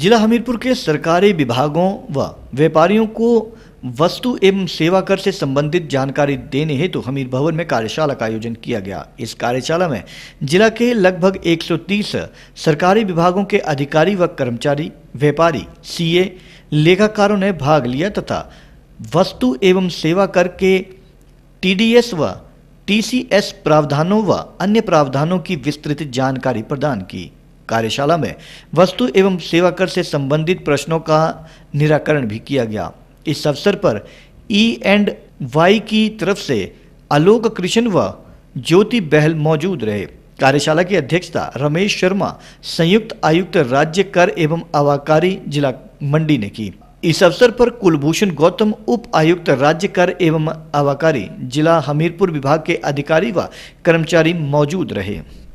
जिला हमीरपुर के सरकारी विभागों व व्यापारियों को वस्तु एवं सेवा कर से संबंधित जानकारी देने हेतु तो हमीर भवन में कार्यशाला का आयोजन किया गया इस कार्यशाला में जिला के लगभग 130 सरकारी विभागों के अधिकारी व कर्मचारी व्यापारी सीए लेखाकारों ने भाग लिया तथा वस्तु एवं सेवा कर के टीडीएस व टीसीएस प्रावधानों व अन्य प्रावधानों की विस्तृत जानकारी प्रदान की कार्यशाला में वस्तु एवं सेवा कर से संबंधित प्रश्नों का निराकरण भी किया गया इस अवसर पर ई एंड वाई की तरफ से आलोक कृष्ण व ज्योति बहल मौजूद रहे कार्यशाला की अध्यक्षता रमेश शर्मा संयुक्त आयुक्त राज्य कर एवं आवाकारी जिला मंडी ने की इस अवसर पर कुलभूषण गौतम उप आयुक्त राज्य कर एवं आवाकारी जिला हमीरपुर विभाग के अधिकारी व कर्मचारी मौजूद रहे